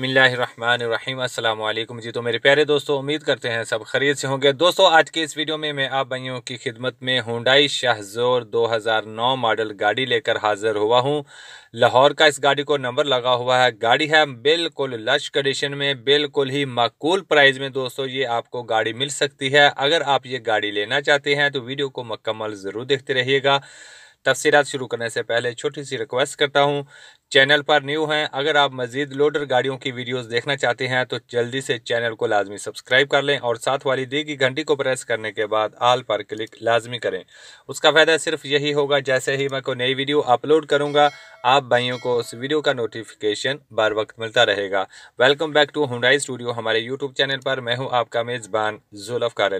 बसमिलीम अल्लाम जी तो मेरे प्यारे दोस्तों उम्मीद करते हैं सब खरीद से होंगे दोस्तों आज के इस वीडियो में मैं आप भाइयों की खिदमत में हुडाई शाहजोर 2009 मॉडल गाड़ी लेकर हाजिर हुआ हूँ लाहौर का इस गाड़ी को नंबर लगा हुआ है गाड़ी है बिल्कुल लश कंडीशन में बिल्कुल ही माकूल प्राइस में दोस्तों ये आपको गाड़ी मिल सकती है अगर आप ये गाड़ी लेना चाहते हैं तो वीडियो को मकम्मल ज़रूर देखते रहिएगा तफसीरत शुरू करने से पहले छोटी सी रिक्वेस्ट करता हूँ चैनल पर न्यू हैं अगर आप मजीद लोडर गाड़ियों की वीडियोस देखना चाहते हैं तो जल्दी से चैनल को लाजमी सब्सक्राइब कर लें और साथ वाली दी की घंटी को प्रेस करने के बाद आल पर क्लिक लाजमी करें उसका फ़ायदा सिर्फ यही होगा जैसे ही मैं कोई नई वीडियो अपलोड करूँगा आप भाइयों को उस वीडियो का नोटिफिकेशन बार वक्त मिलता रहेगा वेलकम बैक टू हुडाई स्टूडियो हमारे यूट्यूब चैनल पर मैं हूँ आपका मेज़बान जुल्फ़ कार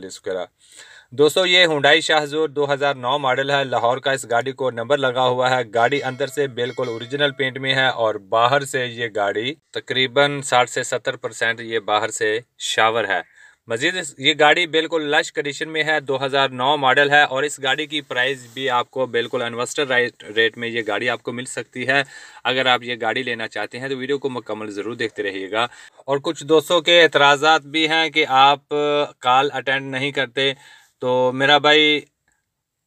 दोस्तों ये हुडाई शाहजूर 2009 मॉडल है लाहौर का इस गाड़ी को नंबर लगा हुआ है गाड़ी अंदर से बिल्कुल ओरिजिनल पेंट में है और बाहर से ये गाड़ी तकरीबन 60 से 70 परसेंट ये बाहर से शावर है मजीद ये गाड़ी बिल्कुल लश कंडीशन में है 2009 मॉडल है और इस गाड़ी की प्राइस भी आपको बिल्कुल इन्वेस्टर रेट में ये गाड़ी आपको मिल सकती है अगर आप ये गाड़ी लेना चाहते हैं तो वीडियो को मुकम्मल ज़रूर देखते रहिएगा और कुछ दोस्तों के एतराज़ात भी हैं कि आप कॉल अटेंड नहीं करते तो मेरा भाई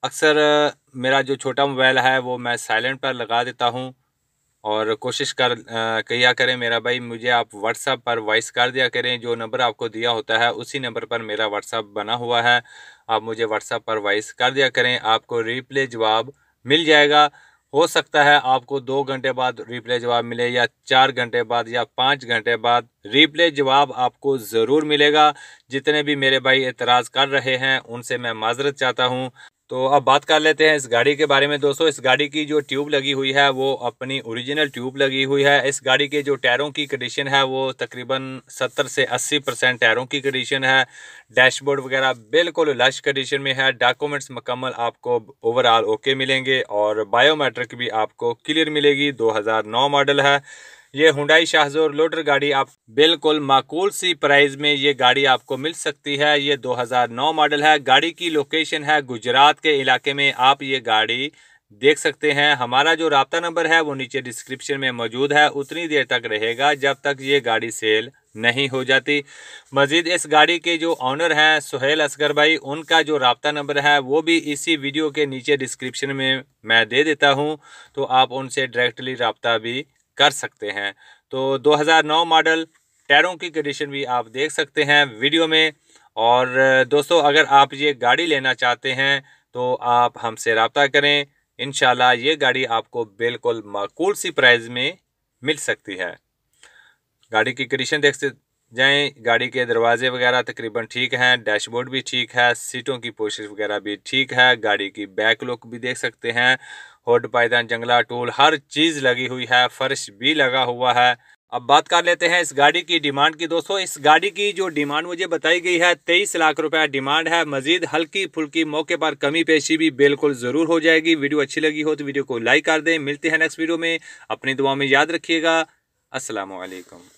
अक्सर मेरा जो छोटा मोबाइल है वो मैं साइलेंट पर लगा देता हूँ और कोशिश कर किया करें मेरा भाई मुझे आप व्हाट्सअप पर वॉइस कर दिया करें जो नंबर आपको दिया होता है उसी नंबर पर मेरा व्हाट्सअप बना हुआ है आप मुझे व्हाट्सअप पर वॉइस कर दिया करें आपको रिप्ले जवाब मिल जाएगा हो सकता है आपको दो घंटे बाद रिप्ले जवाब मिले या चार घंटे बाद या पाँच घंटे बाद रिप्ले जवाब आपको ज़रूर मिलेगा जितने भी मेरे भाई एतराज़ कर रहे हैं उनसे मैं माजरत चाहता हूँ तो अब बात कर लेते हैं इस गाड़ी के बारे में दोस्तों इस गाड़ी की जो ट्यूब लगी हुई है वो अपनी ओरिजिनल ट्यूब लगी हुई है इस गाड़ी के जो टायरों की कंडीशन है वो तकरीबन 70 से 80 परसेंट टायरों की कंडीशन है डैशबोर्ड वगैरह बिल्कुल लश कंडीशन में है डॉक्यूमेंट्स मकम्मल आपको ओवरऑल ओके मिलेंगे और बायोमेट्रिक भी आपको क्लियर मिलेगी दो मॉडल है ये हुडाई शाहजोर लोडर गाड़ी आप बिल्कुल माकूल सी प्राइस में ये गाड़ी आपको मिल सकती है ये 2009 मॉडल है गाड़ी की लोकेशन है गुजरात के इलाके में आप ये गाड़ी देख सकते हैं हमारा जो रबता नंबर है वो नीचे डिस्क्रिप्शन में मौजूद है उतनी देर तक रहेगा जब तक ये गाड़ी सेल नहीं हो जाती मज़ीद इस गाड़ी के जो ऑनर हैं सुहेल असगर भाई उनका जो रबता नंबर है वो भी इसी वीडियो के नीचे डिस्क्रिप्शन में मैं दे देता हूँ तो आप उनसे डायरेक्टली रबता भी कर सकते हैं तो 2009 मॉडल टायरों की कंडीशन भी आप देख सकते हैं वीडियो में और दोस्तों अगर आप ये गाड़ी लेना चाहते हैं तो आप हमसे रबता करें इन ये गाड़ी आपको बिल्कुल माकूल सी प्राइस में मिल सकती है गाड़ी की कंडीशन देख जाए गाड़ी के दरवाजे वगैरह तकरीबन ठीक हैं डैशबोर्ड भी ठीक है सीटों की पोशिश वगैरह भी ठीक है गाड़ी की बैक लुक भी देख सकते हैं होड पायदान जंगला टूल हर चीज़ लगी हुई है फर्श भी लगा हुआ है अब बात कर लेते हैं इस गाड़ी की डिमांड की दोस्तों इस गाड़ी की जो डिमांड मुझे बताई गई है तेईस लाख रुपया डिमांड है मजीद हल्की फुल्की मौके पर कमी पेशी भी बिल्कुल ज़रूर हो जाएगी वीडियो अच्छी लगी हो तो वीडियो को लाइक कर दें मिलते हैं नेक्स्ट वीडियो में अपनी दुआ में याद रखिएगा असलकम